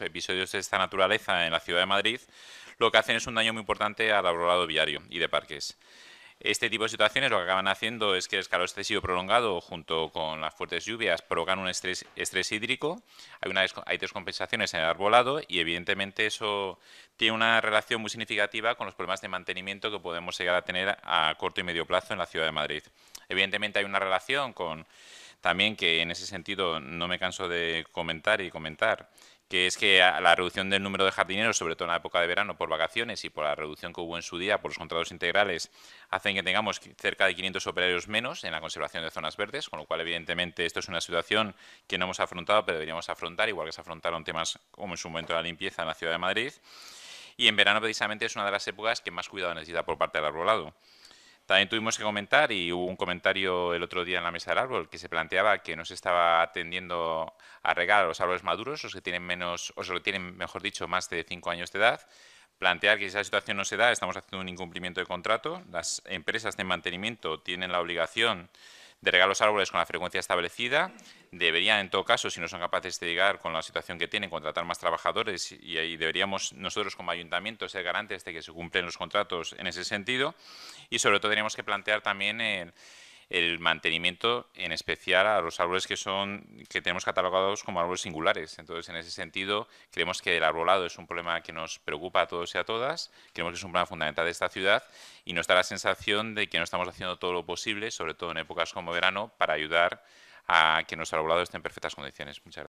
episodios de esta naturaleza en la ciudad de Madrid, lo que hacen es un daño muy importante al arbolado viario y de parques. Este tipo de situaciones lo que acaban haciendo es que el calor excesivo prolongado junto con las fuertes lluvias provocan un estrés, estrés hídrico, hay, una, hay descompensaciones en el arbolado y evidentemente eso tiene una relación muy significativa con los problemas de mantenimiento que podemos llegar a tener a corto y medio plazo en la ciudad de Madrid. Evidentemente hay una relación con también que en ese sentido no me canso de comentar y comentar que es que la reducción del número de jardineros, sobre todo en la época de verano, por vacaciones y por la reducción que hubo en su día por los contratos integrales, hacen que tengamos cerca de 500 operarios menos en la conservación de zonas verdes, con lo cual, evidentemente, esto es una situación que no hemos afrontado, pero deberíamos afrontar, igual que se afrontaron temas como en su momento la limpieza en la ciudad de Madrid. Y en verano, precisamente, es una de las épocas que más cuidado necesita por parte del arbolado. También tuvimos que comentar, y hubo un comentario el otro día en la mesa del árbol, que se planteaba que no se estaba atendiendo a regar a los árboles maduros, los que tienen menos, o solo tienen, mejor dicho, más de cinco años de edad. Plantear que si esa situación no se da, estamos haciendo un incumplimiento de contrato. Las empresas de mantenimiento tienen la obligación de regar los árboles con la frecuencia establecida. Deberían, en todo caso, si no son capaces de llegar con la situación que tienen, contratar más trabajadores y ahí deberíamos nosotros como ayuntamiento ser garantes de que se cumplen los contratos en ese sentido y sobre todo tenemos que plantear también el, mantenimiento en especial a los árboles que son que tenemos catalogados como árboles singulares. Entonces, en ese sentido, creemos que el arbolado es un problema que nos preocupa a todos y a todas, creemos que es un problema fundamental de esta ciudad y nos da la sensación de que no estamos haciendo todo lo posible, sobre todo en épocas como verano, para ayudar a que nuestro arbolado esté en perfectas condiciones. Muchas gracias.